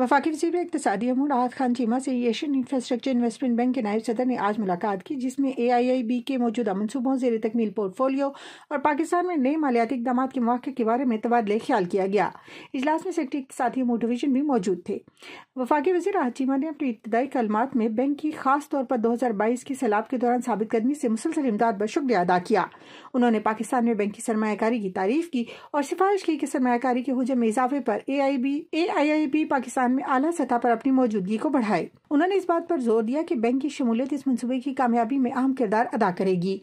वफाकी वजीर इकतदी अमूर राहत खान चीमा से एशियन इंफ्रास्ट्रक्चर इन्वेस्टमेंट बैंक के नायब सदर ने आज मुलाकात की जिसमें ए आई आई बी के मौजूदा मनसूबों जेर तकमील पोर्टफोलियो और पाकिस्तान में नए मालियाती इकदाम के मौके के बारे में तबादले ख्याल किया गया इजलास में सेक्टर इकतदी अमूर डिवीजन भी मौजूद थे वफाकी वजी राहत चीमा ने अपने इब्तदाई कलम में बैंक की खास तौर पर दो हज़ार बाईस के सैलाब के दौरान साबित कदमी से मुसलसल इमदाद पर शुक्रिया अदा किया उन्होंने पाकिस्तान में बैंक की सरमाकारी की तारीफ की और सिफारिश की कि सरमाकारी के हजम में इजाफे पर ए आई बी ए आई आई बी पाकिस्तान पाकिस्तान में आला सतह पर अपनी मौजूदगी को बढ़ाए उन्होंने इस बात पर जोर दिया कि बैंक की शमूलियत इस मनसूबे की कामयाबी में अहम किरदार अदा करेगी